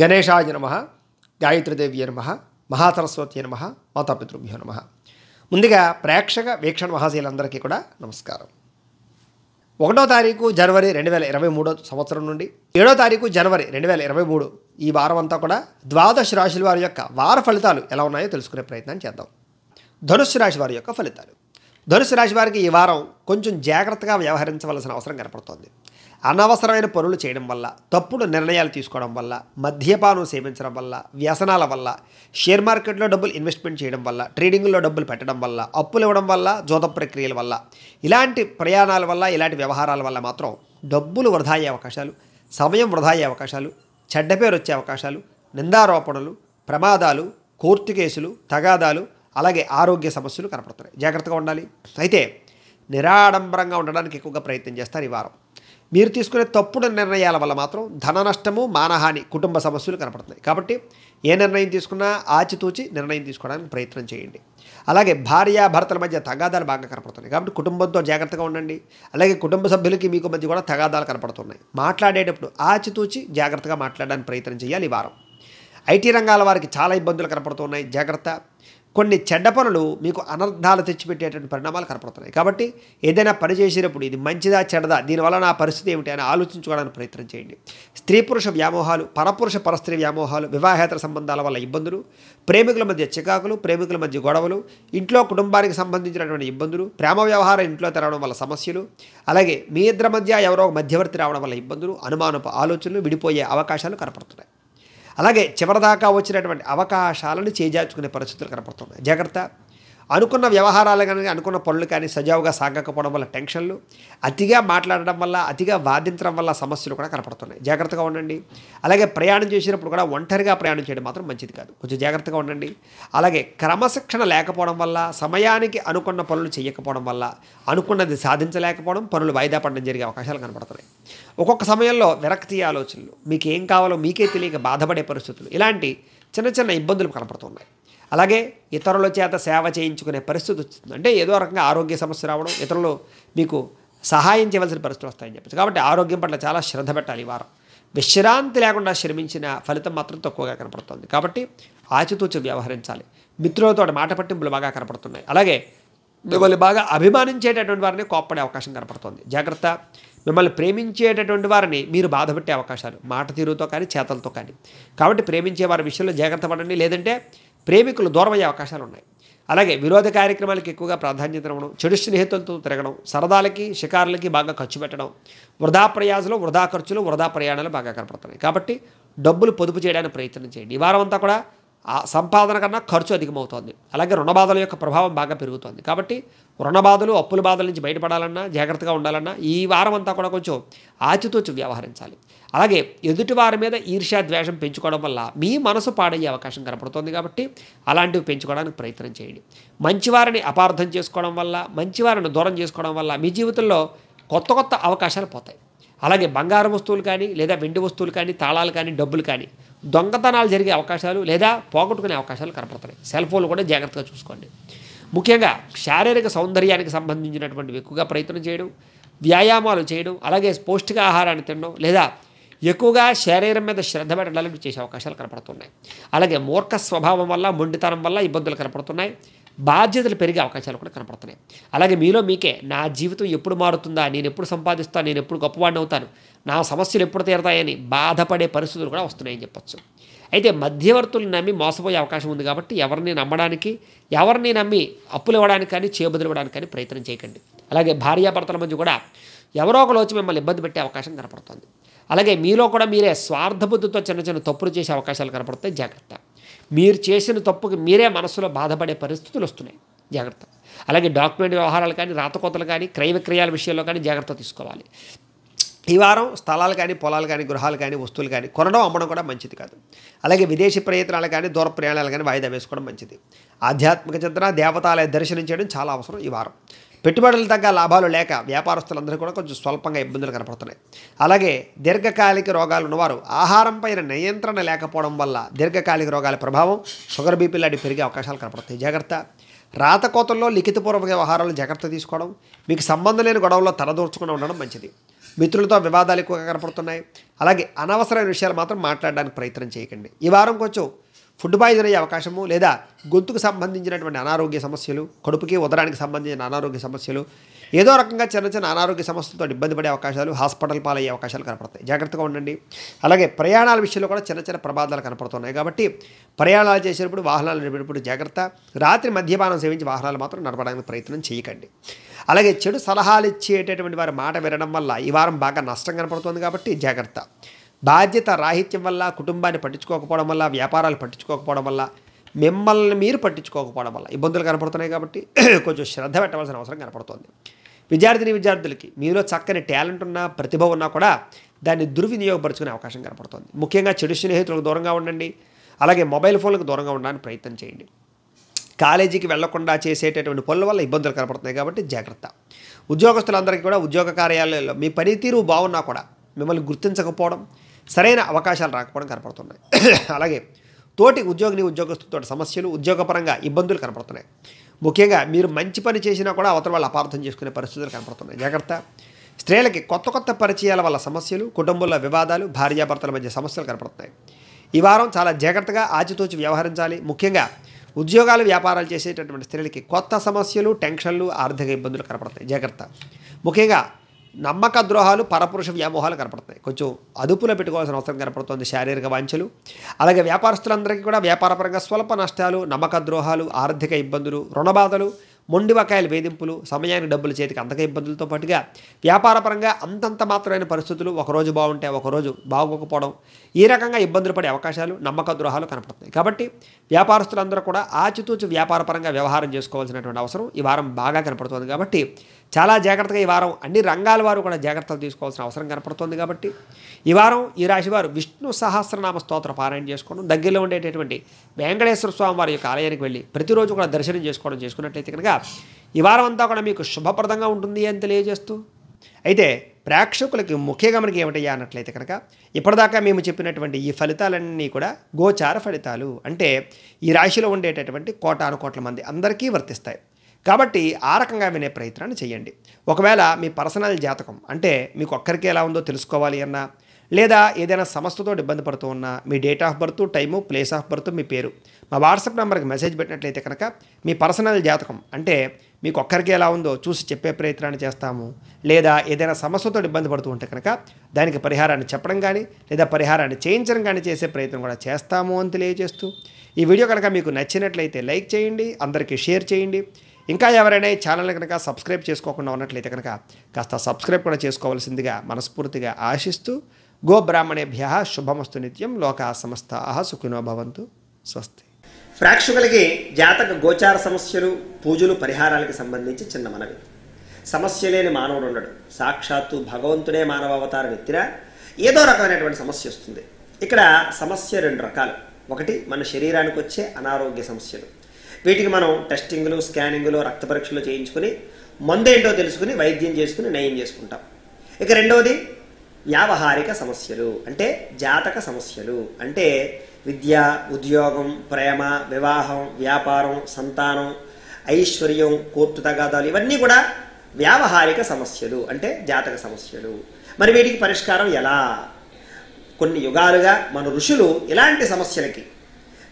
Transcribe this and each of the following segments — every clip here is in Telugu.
గణేశాయ నమ గాయత్రిదేవి నమ మహాసరస్వతి నమ మాతాపితృభ్యో నమ ముందుగా ప్రేక్షక వీక్షణ మహాశీలందరికీ కూడా నమస్కారం ఒకటో తారీఖు జనవరి రెండు వేల ఇరవై మూడో సంవత్సరం నుండి ఏడో తారీఖు జనవరి రెండు వేల ఇరవై మూడు ఈ వారం అంతా కూడా ద్వాదశ రాశుల వారి యొక్క వార ఫలితాలు ఎలా ఉన్నాయో తెలుసుకునే ప్రయత్నం చేద్దాం ధనుసు రాశి వారి యొక్క ఫలితాలు ధనుసు రాశి వారికి ఈ వారం కొంచెం జాగ్రత్తగా వ్యవహరించవలసిన అవసరం కనపడుతోంది అనవసరమైన పనులు చేయడం వల్ల తప్పుడు నిర్ణయాలు తీసుకోవడం వల్ల మద్యపానం సేవించడం వల్ల వ్యసనాల వల్ల షేర్ మార్కెట్లో డబ్బులు ఇన్వెస్ట్మెంట్ చేయడం వల్ల ట్రేడింగ్లో డబ్బులు పెట్టడం వల్ల అప్పులు ఇవ్వడం వల్ల జోత ప్రక్రియల వల్ల ఇలాంటి ప్రయాణాల వల్ల ఇలాంటి వ్యవహారాల వల్ల మాత్రం డబ్బులు వృధా అయ్యే అవకాశాలు సమయం వృధా అయ్యే అవకాశాలు చెడ్డ పేరు వచ్చే అవకాశాలు నిందారోపణలు ప్రమాదాలు కోర్టు కేసులు తగాదాలు అలాగే ఆరోగ్య సమస్యలు కనపడుతున్నాయి జాగ్రత్తగా ఉండాలి అయితే నిరాడంబరంగా ఉండడానికి ఎక్కువగా ప్రయత్నం చేస్తారు ఈ వారం మీరు తీసుకునే తప్పుడు నిర్ణయాల వల్ల మాత్రం ధన నష్టము మానహాని కుటుంబ సమస్యలు కనపడుతున్నాయి కాబట్టి ఏ నిర్ణయం తీసుకున్నా ఆచితూచి నిర్ణయం తీసుకోవడానికి ప్రయత్నం చేయండి అలాగే భార్య భర్తల మధ్య తగాదాలు బాగా కనపడుతున్నాయి కాబట్టి కుటుంబంతో జాగ్రత్తగా ఉండండి అలాగే కుటుంబ సభ్యులకి మీకు మధ్య కూడా తగాదాలు కనపడుతున్నాయి మాట్లాడేటప్పుడు ఆచితూచి జాగ్రత్తగా మాట్లాడడానికి ప్రయత్నం చేయాలి ఈ వారం ఐటీ రంగాల వారికి చాలా ఇబ్బందులు కనపడుతున్నాయి జాగ్రత్త కొన్ని చెడ్డ పనులు మీకు అనర్థాలు తెచ్చిపెట్టేటువంటి పరిణామాలు కనపడుతున్నాయి కాబట్టి ఏదైనా పని చేసేటప్పుడు ఇది మంచిదా చెడదా దీనివల్ల నా పరిస్థితి ఏమిటి అని ఆలోచించుకోవడానికి ప్రయత్నం చేయండి స్త్రీ పురుష వ్యామోహాలు పరపురుష పరస్త్రీ వ్యామోహాలు వివాహేతర సంబంధాల వల్ల ఇబ్బందులు ప్రేమికుల మధ్య చికాకులు ప్రేమికుల మధ్య గొడవలు ఇంట్లో కుటుంబానికి సంబంధించినటువంటి ఇబ్బందులు ప్రేమ వ్యవహారం ఇంట్లో తెరవడం వల్ల సమస్యలు అలాగే మీ ఇద్దరి మధ్య ఎవరో మధ్యవర్తి రావడం వల్ల ఇబ్బందులు అనుమానపు ఆలోచనలు విడిపోయే అవకాశాలు కనపడుతున్నాయి అలాగే చివరిదాకా వచ్చినటువంటి అవకాశాలను చేజార్చుకునే పరిస్థితులు కనపడుతున్నాయి జాగ్రత్త అనుకున్న వ్యవహారాలు కానీ అనుకున్న పనులు కానీ సజావుగా సాగకపోవడం వల్ల టెన్షన్లు అతిగా మాట్లాడడం వల్ల అతిగా వాదించడం వల్ల సమస్యలు కూడా కనపడుతున్నాయి జాగ్రత్తగా ఉండండి అలాగే ప్రయాణం చేసినప్పుడు కూడా ఒంటరిగా ప్రయాణం చేయడం మాత్రం మంచిది కాదు కొంచెం జాగ్రత్తగా ఉండండి అలాగే క్రమశిక్షణ లేకపోవడం వల్ల సమయానికి అనుకున్న పనులు చేయకపోవడం వల్ల అనుకున్నది సాధించలేకపోవడం పనులు వాయిదా పడడం జరిగే అవకాశాలు కనపడుతున్నాయి ఒక్కొక్క సమయంలో విరక్తి ఆలోచనలు మీకు ఏం కావాలో మీకే తెలియక బాధపడే పరిస్థితులు ఇలాంటి చిన్న చిన్న ఇబ్బందులు కనపడుతున్నాయి అలాగే ఇతరుల చేత సేవ చేయించుకునే పరిస్థితి వస్తుంది అంటే ఏదో రకంగా ఆరోగ్య సమస్య రావడం ఇతరులు మీకు సహాయం చేయవలసిన పరిస్థితులు వస్తాయని చెప్పచ్చు కాబట్టి ఆరోగ్యం పట్ల చాలా శ్రద్ధ పెట్టాలి వారం విశ్రాంతి లేకుండా శ్రమించిన ఫలితం మాత్రం తక్కువగా కనపడుతుంది కాబట్టి ఆచితూచి వ్యవహరించాలి మిత్రులతో మాట పట్టింపులు బాగా కనపడుతున్నాయి అలాగే మిమ్మల్ని బాగా అభిమానించేటటువంటి వారిని కోప్పడే అవకాశం కనపడుతుంది జాగ్రత్త మిమ్మల్ని ప్రేమించేటటువంటి వారిని మీరు బాధపెట్టే అవకాశాలు మాట తీరుతో కానీ చేతలతో కానీ కాబట్టి ప్రేమించే వారి విషయంలో జాగ్రత్త పడండి లేదంటే ప్రేమికులు దూరమయ్యే అవకాశాలు ఉన్నాయి అలాగే విరోధ కార్యక్రమాలకు ఎక్కువగా ప్రాధాన్యత ఇవ్వడం చెడు స్నేహితులతో తిరగడం సరదాలకి షికారులకి బాగా ఖర్చు పెట్టడం వృధా ప్రయాసలు వృధా ఖర్చులు వృధా ప్రయాణాలు బాగా కనపడుతున్నాయి కాబట్టి డబ్బులు పొదుపు చేయడానికి ప్రయత్నం చేయండి ఈ వారం అంతా కూడా ఆ సంపాదన కన్నా ఖర్చు అధికమవుతోంది అలాగే రుణబాధల యొక్క ప్రభావం బాగా పెరుగుతోంది కాబట్టి రుణబాధలు అప్పుల బాధల నుంచి బయటపడాలన్నా జాగ్రత్తగా ఉండాలన్నా ఈ వారం అంతా కూడా కొంచెం ఆచితూచి వ్యవహరించాలి అలాగే ఎదుటి వారి మీద ఈర్ష్యా ద్వేషం పెంచుకోవడం వల్ల మీ మనసు పాడయ్యే అవకాశం కనపడుతుంది కాబట్టి అలాంటివి పెంచుకోవడానికి ప్రయత్నం చేయండి మంచివారిని అపార్థం చేసుకోవడం వల్ల మంచివారిని దూరం చేసుకోవడం వల్ల మీ జీవితంలో కొత్త కొత్త అవకాశాలు పోతాయి అలాగే బంగారం వస్తువులు కానీ లేదా వెండి వస్తువులు కానీ తాళాలు కానీ డబ్బులు కానీ దొంగతనాలు జరిగే అవకాశాలు లేదా పోగొట్టుకునే అవకాశాలు కనపడతాయి సెల్ ఫోన్లు కూడా జాగ్రత్తగా చూసుకోండి ముఖ్యంగా శారీరక సౌందర్యానికి సంబంధించినటువంటివి ఎక్కువగా ప్రయత్నం చేయడం వ్యాయామాలు చేయడం అలాగే పౌష్టికాహారాన్ని తినడం లేదా ఎక్కువగా శరీరం మీద శ్రద్ధ పెట్టడానికి చేసే అవకాశాలు కనపడుతున్నాయి అలాగే మూర్ఖ స్వభావం వల్ల మొండితనం వల్ల ఇబ్బందులు కనపడుతున్నాయి బాధ్యతలు పెరిగే అవకాశాలు కూడా కనపడుతున్నాయి అలాగే మీలో మీకే నా జీవితం ఎప్పుడు మారుతుందా నేను ఎప్పుడు సంపాదిస్తాను నేను ఎప్పుడు గొప్పవాడిని అవుతాను నా సమస్యలు ఎప్పుడు తీరతాయని బాధపడే పరిస్థితులు కూడా వస్తున్నాయని చెప్పచ్చు అయితే మధ్యవర్తులు నమ్మి మోసపోయే అవకాశం ఉంది కాబట్టి ఎవరిని నమ్మడానికి ఎవరిని నమ్మి అప్పులు ఇవ్వడానికి కానీ చేబదులు ఇవ్వడానికి కానీ ప్రయత్నం చేయకండి అలాగే భార్యాభర్తల మధ్య కూడా ఎవరో ఒకరు వచ్చి మిమ్మల్ని ఇబ్బంది పెట్టే అవకాశం కనపడుతుంది అలాగే మీలో కూడా మీరే స్వార్థబుద్ధితో చిన్న చిన్న తప్పులు చేసే అవకాశాలు కనపడతాయి జాగ్రత్త మీరు చేసిన తప్పుకి మీరే మనసులో బాధపడే పరిస్థితులు వస్తున్నాయి జాగ్రత్త అలాగే డాక్యుమెంట్ వ్యవహారాలు కానీ రాతకోతలు కానీ క్రయ విక్రయాల విషయంలో కానీ జాగ్రత్త తీసుకోవాలి ఈ వారం స్థలాలు కానీ పొలాలు కానీ గృహాలు కానీ వస్తువులు కానీ కొనడం అమ్మడం కూడా మంచిది కాదు అలాగే విదేశీ ప్రయత్నాలు కానీ దూర ప్రయాణాలు కానీ వాయిదా వేసుకోవడం మంచిది ఆధ్యాత్మిక చింతన దేవతాలయ దర్శనం చేయడం చాలా అవసరం ఈ వారం పెట్టుబడులు తగ్గ లాభాలు లేక వ్యాపారస్తులందరూ కూడా కొంచెం స్వల్పంగా ఇబ్బందులు కనపడుతున్నాయి అలాగే దీర్ఘకాలిక రోగాలు ఉన్నవారు ఆహారం పైన నియంత్రణ లేకపోవడం వల్ల దీర్ఘకాలిక రోగాల ప్రభావం షుగర్ బీపీ లాంటి పెరిగే అవకాశాలు కనపడతాయి జాగ్రత్త రాతకోతల్లో లిఖితపూర్వక వ్యవహారాలు జాగ్రత్త తీసుకోవడం మీకు సంబంధం లేని గొడవల్లో తలదూర్చుకుని ఉండడం మంచిది మిత్రులతో వివాదాలు ఎక్కువగా కనపడుతున్నాయి అలాగే అనవసరమైన విషయాలు మాత్రం మాట్లాడడానికి ప్రయత్నం చేయకండి ఈ వారం కొంచెం ఫుడ్ పాయిజన్ అయ్యే అవకాశము లేదా గొంతుకు సంబంధించినటువంటి అనారోగ్య సమస్యలు కడుపుకి ఉదరానికి సంబంధించిన అనారోగ్య సమస్యలు ఏదో రకంగా చిన్న చిన్న అనారోగ్య సమస్యలతో ఇబ్బంది పడే అవకాశాలు హాస్పిటల్ పాలయ్యే అవకాశాలు కనపడతాయి జాగ్రత్తగా ఉండండి అలాగే ప్రయాణాల విషయంలో కూడా చిన్న చిన్న ప్రమాదాలు కనపడుతున్నాయి కాబట్టి ప్రయాణాలు చేసేటప్పుడు వాహనాలు నడిపేటప్పుడు జాగ్రత్త రాత్రి మద్యపానం సేవించి వాహనాలు మాత్రం నడపడానికి ప్రయత్నం చేయకండి అలాగే చెడు సలహాలు ఇచ్చేటటువంటి వారి మాట వినడం వల్ల ఈ వారం బాగా నష్టం కనపడుతుంది కాబట్టి జాగ్రత్త బాధ్యత రాహిత్యం వల్ల కుటుంబాన్ని పట్టించుకోకపోవడం వల్ల వ్యాపారాలు పట్టించుకోకపోవడం వల్ల మిమ్మల్ని మీరు పట్టించుకోకపోవడం వల్ల ఇబ్బందులు కనపడుతున్నాయి కాబట్టి కొంచెం శ్రద్ధ పెట్టవలసిన అవసరం కనపడుతుంది విద్యార్థిని విద్యార్థులకి మీలో చక్కని టాలెంట్ ఉన్నా ప్రతిభ ఉన్నా కూడా దాన్ని దుర్వినియోగపరుచుకునే అవకాశం కనపడుతుంది ముఖ్యంగా చెడు స్నేహితులకు దూరంగా ఉండండి అలాగే మొబైల్ ఫోన్లకు దూరంగా ఉండడానికి ప్రయత్నం చేయండి కాలేజీకి వెళ్లకుండా చేసేటటువంటి పనుల వల్ల ఇబ్బందులు కనపడుతున్నాయి కాబట్టి జాగ్రత్త ఉద్యోగస్తులందరికీ కూడా ఉద్యోగ కార్యాలయాల్లో మీ పనితీరు బాగున్నా కూడా మిమ్మల్ని గుర్తించకపోవడం సరైన అవకాశాలు రాకపోవడం కనపడుతున్నాయి అలాగే తోటి ఉద్యోగిని ఉద్యోగస్తులతో సమస్యలు ఉద్యోగపరంగా ఇబ్బందులు కనపడుతున్నాయి ముఖ్యంగా మీరు మంచి పని చేసినా కూడా అవతల వాళ్ళు అపార్థం చేసుకునే పరిస్థితులు కనపడుతున్నాయి జాగ్రత్త స్త్రీలకి కొత్త కొత్త పరిచయాల వల్ల సమస్యలు కుటుంబంలో వివాదాలు భార్యాభర్తల మధ్య సమస్యలు కనపడుతున్నాయి ఈ వారం చాలా జాగ్రత్తగా ఆచితూచి వ్యవహరించాలి ముఖ్యంగా ఉద్యోగాలు వ్యాపారాలు చేసేటటువంటి స్త్రీలకి కొత్త సమస్యలు టెన్షన్లు ఆర్థిక ఇబ్బందులు కనపడతాయి జాగ్రత్త ముఖ్యంగా నమ్మక ద్రోహాలు పరపురుష వ్యామోహాలు కనపడతాయి కొంచెం అదుపులో పెట్టుకోవాల్సిన అవసరం కనపడుతుంది శారీరక వాంఛలు అలాగే వ్యాపారస్తులందరికీ కూడా వ్యాపారపరంగా స్వల్ప నష్టాలు నమ్మక ద్రోహాలు ఆర్థిక ఇబ్బందులు రుణబాధలు మొండివకాయల వేధింపులు సమయానికి డబ్బులు చేతికి అంతక ఇబ్బందులతో పాటుగా వ్యాపారపరంగా అంతంత మాత్రమైన పరిస్థితులు ఒకరోజు బాగుంటే ఒకరోజు బాగోకపోవడం ఈ రకంగా ఇబ్బందులు పడే అవకాశాలు నమ్మక ద్రోహాలు కనపడతాయి కాబట్టి వ్యాపారస్తులందరూ కూడా ఆచితూచి వ్యాపారపరంగా వ్యవహారం చేసుకోవాల్సినటువంటి అవసరం ఈ వారం బాగా కనపడుతుంది కాబట్టి చాలా జాగ్రత్తగా ఈ వారం అన్ని రంగాల వారు కూడా జాగ్రత్తలు తీసుకోవాల్సిన అవసరం కనపడుతుంది కాబట్టి ఈ వారం ఈ రాశి వారు విష్ణు సహస్రనామ స్తోత్ర పారాయణ చేసుకోవడం దగ్గరలో ఉండేటటువంటి వెంకటేశ్వర స్వామి వారి యొక్క ఆలయానికి వెళ్ళి ప్రతిరోజు కూడా దర్శనం చేసుకోవడం చేసుకున్నట్లయితే కనుక ఈ వారం అంతా కూడా మీకు శుభప్రదంగా ఉంటుంది అని తెలియజేస్తూ అయితే ప్రేక్షకులకి ముఖ్యంగా మనకి ఏమిటయ్యా అన్నట్లయితే కనుక ఇప్పటిదాకా మేము చెప్పినటువంటి ఈ ఫలితాలన్నీ కూడా గోచార ఫలితాలు అంటే ఈ రాశిలో ఉండేటటువంటి కోటాను కోట్ల మంది అందరికీ వర్తిస్తాయి కాబట్టి ఆ రకంగా వినే ప్రయత్నాన్ని చేయండి ఒకవేళ మీ పర్సనల్ జాతకం అంటే మీకు ఒక్కరికి ఎలా ఉందో తెలుసుకోవాలి అన్నా లేదా ఏదైనా సమస్యతో ఇబ్బంది పడుతూ ఉన్నా మీ date of birth time place of birth మీ పేరు మా వాట్సాప్ నెంబర్కి మెసేజ్ పెట్టినట్లయితే కనుక మీ పర్సనల్ జాతకం అంటే మీకు ఒక్కరికి ఎలా ఉందో చూసి చెప్పే ప్రయత్నాన్ని చేస్తాము లేదా ఏదైనా సమస్యతో ఇబ్బంది పడుతూ ఉంటే కనుక దానికి పరిహారాన్ని చెప్పడం కానీ లేదా పరిహారాన్ని చేయించడం కానీ చేసే ప్రయత్నం కూడా చేస్తాము అని తెలియజేస్తూ ఈ వీడియో కనుక మీకు నచ్చినట్లయితే లైక్ చేయండి అందరికీ షేర్ చేయండి ఇంకా ఎవరైనా ఈ కనుక సబ్స్క్రైబ్ చేసుకోకుండా ఉన్నట్లయితే కనుక కాస్త సబ్స్క్రైబ్ కూడా చేసుకోవాల్సిందిగా మనస్ఫూర్తిగా ఆశిస్తూ గోబ్రాహ్మణేభ్య శుభమస్తు నిత్యం లోక సమస్త సుఖినో భవంతు స్వస్తి ప్రేక్షకులకి జాతక గోచార సమస్యలు పూజలు పరిహారాలకు సంబంధించి చిన్న మనవి సమస్య లేని మానవుడు ఉండడు సాక్షాత్తు భగవంతుడే మానవ అవతార ఎత్తినా ఏదో రకమైనటువంటి సమస్య వస్తుంది ఇక్కడ సమస్య రెండు రకాలు ఒకటి మన శరీరానికి వచ్చే అనారోగ్య సమస్యలు వీటికి మనం టెస్టింగ్లు స్కానింగ్లు రక్త పరీక్షలు చేయించుకుని మందు ఏంటో తెలుసుకుని వైద్యం చేసుకుని నయం చేసుకుంటాం ఇక రెండవది వ్యావహారిక సమస్యలు అంటే జాతక సమస్యలు అంటే విద్య ఉద్యోగం ప్రేమ వివాహం వ్యాపారం సంతానం ఐశ్వర్యం కోర్టు తగాదాలు ఇవన్నీ కూడా వ్యావహారిక సమస్యలు అంటే జాతక సమస్యలు మరి వీటికి పరిష్కారం ఎలా కొన్ని యుగాలుగా మన ఋషులు ఇలాంటి సమస్యలకి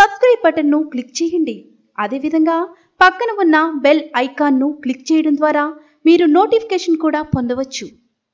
సబ్స్క్రైబ్ బటన్ను క్లిక్ చేయండి అదేవిధంగా పక్కన ఉన్న బెల్ ఐకాన్ను క్లిక్ చేయడం ద్వారా మీరు నోటిఫికేషన్ కూడా పొందవచ్చు